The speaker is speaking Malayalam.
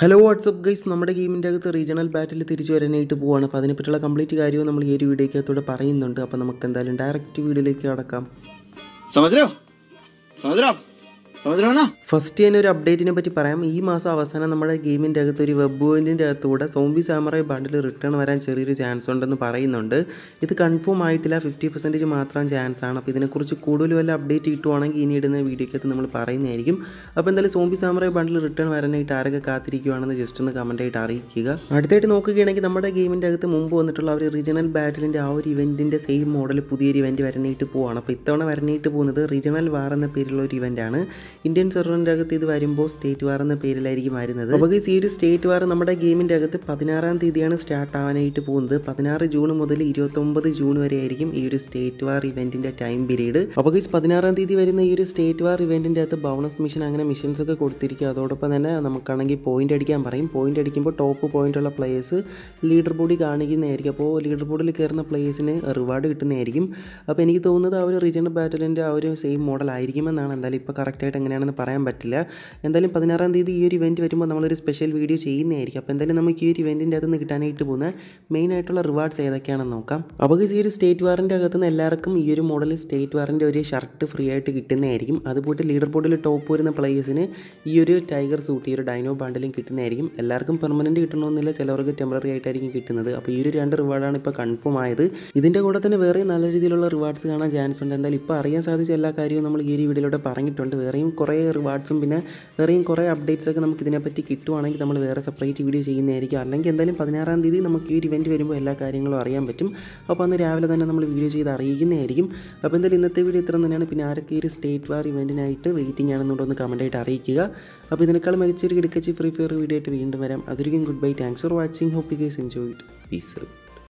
ഹലോ വാട്സപ്പ് ഗൈസ് നമ്മുടെ ഗെയിമിൻ്റെ അകത്ത് റീജിയണൽ ബാറ്റിൽ തിരിച്ചു വരാനായിട്ട് പോവാണ് അപ്പോൾ അതിനെപ്പറ്റിയുള്ള കംപ്ലീറ്റ് കാര്യവും നമ്മൾ ഈ ഒരു വീഡിയോക്കകത്തൂടെ പറയുന്നുണ്ട് അപ്പോൾ നമുക്ക് എന്തായാലും ഡയറക്റ്റ് വീഡിയോയിലേക്ക് കടക്കാം സമദ്രോ സമദ്രം ഫസ്റ്റ് ഞാൻ ഒരു അപ്ഡേറ്റിനെ പറ്റി പറയാം ഈ മാസം അവസാനം നമ്മുടെ ഗെയിമിൻ്റെ അകത്ത് ഒരു വെബ് പോയിൻറ്റിൻ്റെ അകത്തൂടെ സോംബി സാമറായി ബണ്ടിൽ റിട്ടേൺ വരാൻ ചെറിയൊരു ചാൻസ് ഉണ്ടെന്ന് പറയുന്നുണ്ട് ഇത് കൺഫേം ആയിട്ടില്ല ഫിഫ്റ്റി പെർസെൻറ്റേജ് മാത്രം ചാൻസ് ആണ് അപ്പോൾ ഇതിനെക്കുറിച്ച് കൂടുതൽ വല്ല അപ്ഡേറ്റ് കിട്ടുവാണെങ്കിൽ ഇനി ഇടുന്ന വീഡിയോക്കകത്ത് നമ്മൾ പറയുന്നതായിരിക്കും അപ്പോൾ എന്തായാലും സോംബി സാമറായി ബണ്ടിൽ റിട്ടേൺ വരാനായിട്ട് ആരൊക്കെ കാത്തിരിക്കുവാണെന്ന് ജസ്റ്റ് ഒന്ന് കമൻറ്റായിട്ട് അറിയിക്കുക അടുത്തായിട്ട് നോക്കുകയാണെങ്കിൽ നമ്മുടെ ഗെയിമിൻ്റെ അകത്ത് മുമ്പ് വന്നിട്ടുള്ള ഒരു റീജിയണൽ ബാറ്റിലിൻ്റെ ആ ഒരു ഇവൻറ്റിൻ്റെ സെയിം മോഡൽ പുതിയൊരു ഇവൻറ്റ് വരാനായിട്ട് പോവാണ് അപ്പോൾ ഇത്തവണ വരാനായിട്ട് പോകുന്നത് റീജിയണൽ വാർ എന്ന പേരിലുള്ള ഒരു ഇവൻ്റാണ് ഇന്ത്യൻ സെർവറിൻ്റെ അകത്ത് ഇത് വരുമ്പോൾ സ്റ്റേറ്റ് വാർ എന്ന പേരിലായിരിക്കും വരുന്നത് അപ്പോൾ ഈ ഒരു സ്റ്റേറ്റ് വാർ നമ്മുടെ ഗെയിമിൻ്റെ അകത്ത് പതിനാറാം തീയതിയാണ് സ്റ്റാർട്ട് ആവാനായിട്ട് പോകുന്നത് പതിനാറ് ജൂൺ മുതൽ ഇരുപത്തൊമ്പത് ജൂൺ വരെ ആയിരിക്കും ഈ ഒരു സ്റ്റേറ്റ് വാർ ഇവന്റിന്റെ ടൈം പീരീഡ് അപ്പോൾ ഈ പതിനാറാം തീയതി വരുന്ന ഈ ഒരു സ്റ്റേറ്റ് വാർ ഇവന്റിന്റെ അകത്ത് ബോണസ് മിഷൻ അങ്ങനെ മിഷൻസ് ഒക്കെ കൊടുത്തിരിക്കും അതോടൊപ്പം തന്നെ നമുക്കാണെങ്കിൽ പോയിന്റ് അടിക്കാൻ പറയും പോയിന്റ് അടിക്കുമ്പോൾ ടോപ്പ് പോയിന്റ് ഉള്ള പ്ലേയേഴ്സ് ലീഡർ ബോർഡിൽ കാണിക്കുന്നതായിരിക്കും അപ്പോൾ ലീഡർ ബോർഡിൽ കയറുന്ന പ്ലേയേഴ്സിന് റിവാർഡ് കിട്ടുന്നതായിരിക്കും അപ്പോൾ എനിക്ക് തോന്നുന്നത് ആ ഒരു റീജിയണൽ ബാറ്റലിൻ്റെ ആ ഒരു സെയിം മോഡൽ ആയിരിക്കുമെന്നാണ് എന്തായാലും ഇപ്പോൾ കറക്റ്റായിട്ട് എങ്ങനെയാണെന്ന് പറയാൻ പറ്റില്ല എന്തായാലും പതിനാറാം തീയതി ഈ ഒരു ഇവൻറ്റ് വരുമ്പോൾ നമ്മളൊരു സ്പെഷ്യൽ വീഡിയോ ചെയ്യുന്നതായിരിക്കും അപ്പോൾ എന്തായാലും നമുക്ക് ഈ ഒരു ഇവൻറ്റിൻ്റെ അകത്ത് നിന്ന് കിട്ടാനായിട്ട് പോകുന്ന മെയിൻ ആയിട്ടുള്ള റിവാർഡ്സ് ഏതൊക്കെയാണെന്ന് നോക്കാം അപ്പോൾ ഈ ഒരു സ്റ്റേറ്റ് വാറിൻ്റെ നിന്ന് എല്ലാവർക്കും ഈ ഒരു മോഡൽ സ്റ്റേറ്റ് വാറിൻ്റെ ഒരു ഷർട്ട് ഫ്രീ ആയിട്ട് കിട്ടുന്നതായിരിക്കും അതുപോലെ ലീഡർ ബോർഡിൽ ടോപ്പ് വരുന്ന പ്ലേയേഴ്സിന് ഈ ഒരു ടൈഗർ സൂട്ട് ഈ ഒരു ഡൈനോ ബാണ്ടിലും കിട്ടുന്നതായിരിക്കും എല്ലാവർക്കും പെർമനൻറ്റ് കിട്ടണമെന്നില്ല ചിലവർക്ക് ടെമ്പററി ആയിട്ടായിരിക്കും കിട്ടുന്നത് അപ്പോൾ ഈ ഒരു രണ്ട് റിവാർഡാണ് ഇപ്പോൾ കൺഫേം ആയത് ഇതിൻ്റെ കൂടെ തന്നെ വേറെ നല്ല രീതിയിലുള്ള റിവാർഡ്സ് കാണാൻ ചാൻസ് ഉണ്ട് എന്തായാലും ഇപ്പോൾ അറിയാൻ സാധിച്ച എല്ലാ കാര്യവും നമ്മൾ ഈ ഒരു വീഡിയോയിലൂടെ പറഞ്ഞിട്ടുണ്ട് വേറെയും കുറേ റിവാർഡ്സും പിന്നെ വേറെയും കുറേ അപ്ഡേറ്റ്സൊക്കെ നമുക്ക് ഇതിനെപ്പറ്റി കിട്ടുവാണെങ്കിൽ നമ്മൾ വേറെ സെപ്പറേറ്റ് വീഡിയോ ചെയ്യുന്നതായിരിക്കും അല്ലെങ്കിൽ എന്തായാലും പതിനാറാം തീയതി നമുക്ക് ഈ ഒരു ഇവൻറ്റ് വരുമ്പോൾ എല്ലാ കാര്യങ്ങളും അറിയാൻ പറ്റും അപ്പോൾ അന്ന് രാവിലെ തന്നെ നമ്മൾ വീഡിയോ ചെയ്ത് അറിയിക്കുന്നതായിരിക്കും അപ്പോൾ എന്തായാലും ഇന്നത്തെ വീഡിയോ ഇത്ര തന്നെയാണ് പിന്നെ ആരൊക്കെ ഒരു സ്റ്റേറ്റ് വാർ ഇവൻറ്റിനായിട്ട് വെയിറ്റിംഗ് ആണെന്നുണ്ടോ കമൻറ്റായിട്ട് അറിയിക്കുക അപ്പോൾ ഇതിനേക്കാൾ മികച്ചൊരു കിടക്കച്ച് ഫ്രീ ഫയർ വീഡിയോ ആയിട്ട് വീണ്ടും വരാം അതൊരിക്കും good bye thanks for watching hope you guys enjoy it piece